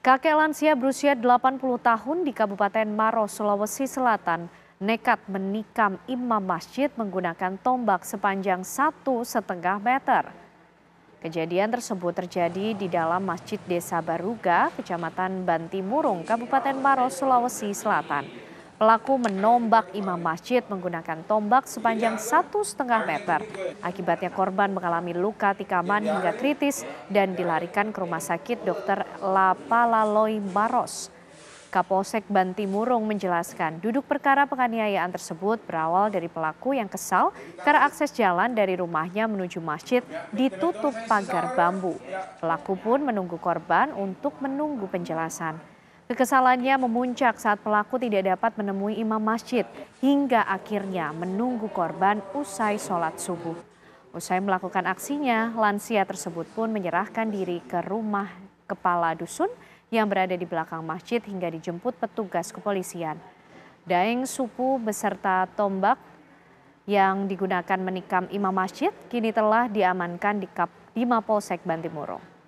Kakek lansia berusia 80 tahun di Kabupaten Maros, Sulawesi Selatan, nekat menikam imam masjid menggunakan tombak sepanjang satu setengah meter. Kejadian tersebut terjadi di dalam Masjid Desa Baruga, Kecamatan Bantimurung, Kabupaten Maros, Sulawesi Selatan. Pelaku menombak imam masjid menggunakan tombak sepanjang satu setengah meter. Akibatnya korban mengalami luka tikaman hingga kritis dan dilarikan ke rumah sakit Dr. Lapalaloi Baros. Kapolsek Bantimurung menjelaskan, duduk perkara penganiayaan tersebut berawal dari pelaku yang kesal karena akses jalan dari rumahnya menuju masjid ditutup pagar bambu. Pelaku pun menunggu korban untuk menunggu penjelasan. Kekesalannya memuncak saat pelaku tidak dapat menemui imam masjid hingga akhirnya menunggu korban usai sholat subuh. Usai melakukan aksinya, lansia tersebut pun menyerahkan diri ke rumah kepala dusun yang berada di belakang masjid hingga dijemput petugas kepolisian. Daeng supu beserta tombak yang digunakan menikam imam masjid kini telah diamankan di, di Mapolsek Bantimuro.